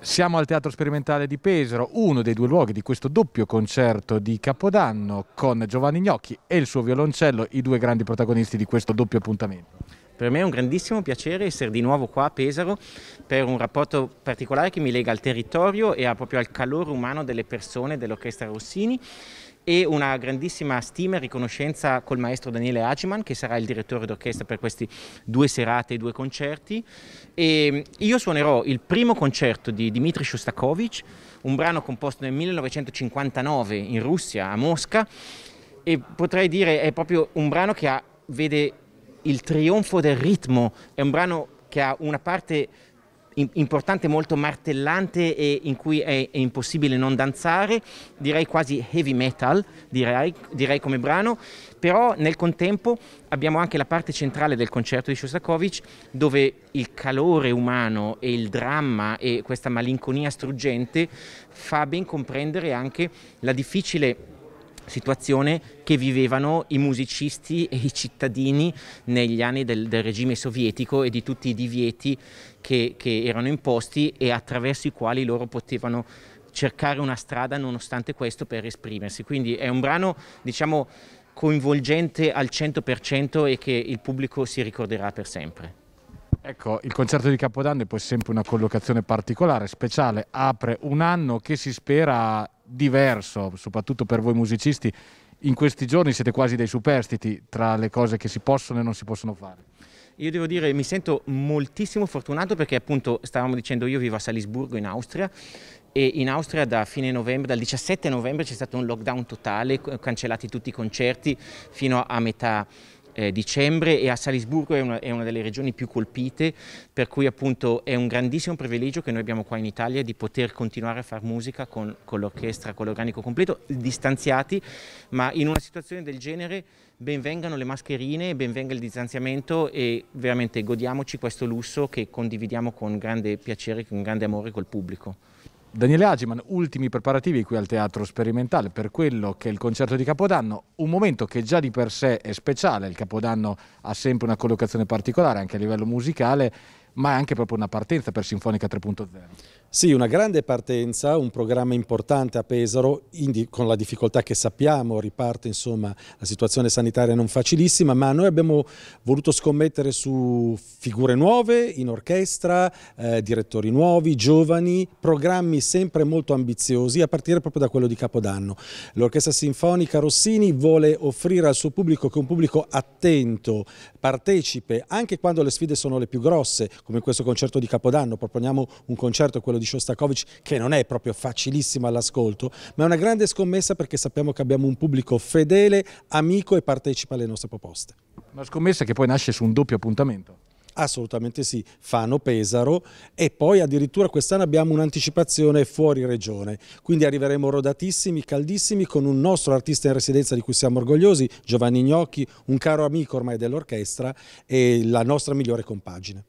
Siamo al Teatro Sperimentale di Pesaro, uno dei due luoghi di questo doppio concerto di Capodanno con Giovanni Gnocchi e il suo violoncello, i due grandi protagonisti di questo doppio appuntamento. Per me è un grandissimo piacere essere di nuovo qua a Pesaro per un rapporto particolare che mi lega al territorio e proprio al calore umano delle persone dell'Orchestra Rossini e una grandissima stima e riconoscenza col maestro Daniele Agiman che sarà il direttore d'orchestra per queste due serate e due concerti e io suonerò il primo concerto di Dmitri Shostakovich un brano composto nel 1959 in Russia a Mosca e potrei dire è proprio un brano che ha, vede il trionfo del ritmo è un brano che ha una parte importante, molto martellante e in cui è, è, impossibile non danzare, direi quasi heavy metal, direi, direi, come brano, però nel contempo abbiamo anche la parte centrale del concerto di Shostakovich dove il calore umano e il dramma e questa malinconia struggente fa ben comprendere anche la difficile situazione che vivevano i musicisti e i cittadini negli anni del, del regime sovietico e di tutti i divieti che, che erano imposti e attraverso i quali loro potevano cercare una strada nonostante questo per esprimersi. Quindi è un brano, diciamo, coinvolgente al 100% e che il pubblico si ricorderà per sempre. Ecco, il concerto di Capodanno è poi sempre una collocazione particolare, speciale, apre un anno che si spera diverso, soprattutto per voi musicisti, in questi giorni siete quasi dei superstiti tra le cose che si possono e non si possono fare. Io devo dire, mi sento moltissimo fortunato perché appunto stavamo dicendo io vivo a Salisburgo in Austria e in Austria da fine novembre, dal 17 novembre c'è stato un lockdown totale, cancellati tutti i concerti fino a metà eh, dicembre e a Salisburgo è una, è una, delle regioni più colpite, per cui appunto è un grandissimo privilegio che noi abbiamo qua in Italia di poter continuare a fare musica con, con l'orchestra, con l'organico completo, distanziati, ma in una situazione del genere benvengano le mascherine, benvenga il distanziamento e veramente godiamoci questo lusso che condividiamo con grande piacere, con grande amore col pubblico. Daniele Agiman, ultimi preparativi qui al Teatro Sperimentale per quello che è il concerto di Capodanno, un momento che già di per sé è speciale, il Capodanno ha sempre una collocazione particolare anche a livello musicale, ma è anche proprio una partenza per Sinfonica 3.0. Sì, una grande partenza, un programma importante a Pesaro, con la difficoltà che sappiamo, riparte insomma la situazione sanitaria non facilissima, ma noi abbiamo voluto scommettere su figure nuove in orchestra, eh, direttori nuovi, giovani, programmi sempre molto ambiziosi, a partire proprio da quello di Capodanno. L'Orchestra Sinfonica Rossini vuole offrire al suo pubblico che è un pubblico attento partecipe anche quando le sfide sono le più grosse, come questo concerto di Capodanno, proponiamo un concerto, quello di Shostakovich, che non è proprio facilissimo all'ascolto, ma è una grande scommessa perché sappiamo che abbiamo un pubblico fedele, amico e partecipa alle nostre proposte. Una scommessa che poi nasce su un doppio appuntamento. Assolutamente sì, Fano Pesaro e poi addirittura quest'anno abbiamo un'anticipazione fuori regione, quindi arriveremo rodatissimi, caldissimi con un nostro artista in residenza di cui siamo orgogliosi, Giovanni Gnocchi, un caro amico ormai dell'orchestra e la nostra migliore compagine.